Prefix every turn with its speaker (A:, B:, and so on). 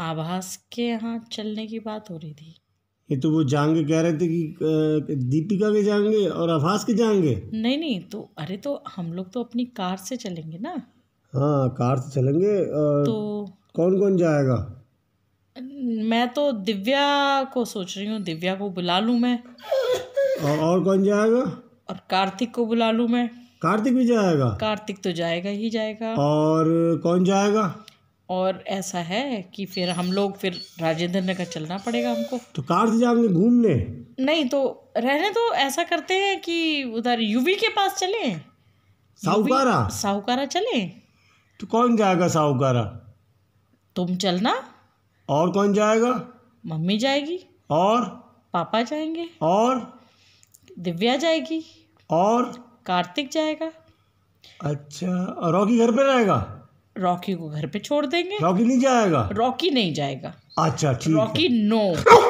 A: आभास के यहाँ चलने की बात हो रही थी
B: ये तो वो जाएंगे कह रहे थे कि दीपिका के जाएंगे और आभास के जाएंगे
A: नहीं नहीं तो अरे तो हम लोग तो अपनी कार से चलेंगे ना
B: हाँ कार से चलेंगे और तो कौन कौन जाएगा
A: मैं तो दिव्या को सोच रही हूँ दिव्या को बुला लूँ मैं
B: और, और कौन जाएगा
A: और कार्तिक को बुला लूँ मैं कार्तिक भी जाएगा कार्तिक तो जाएगा ही जाएगा
B: और कौन जाएगा
A: और ऐसा है कि फिर हम लोग फिर राजेंद्र नगर चलना पड़ेगा हमको
B: तो कार से जाएंगे घूमने
A: नहीं तो रहने तो ऐसा करते हैं कि उधर यूवी के पास चले साहूकारा साहूकारा चले तो कौन जाएगा साहूकारा तुम चलना और कौन जाएगा मम्मी जाएगी और पापा जाएंगे और दिव्या जाएगी और कार्तिक जाएगा अच्छा और रॉकी घर पे रहेगा रॉकी को घर पे छोड़ देंगे
B: रॉकी नहीं जाएगा
A: रॉकी नहीं जाएगा
B: अच्छा रॉकी
A: नो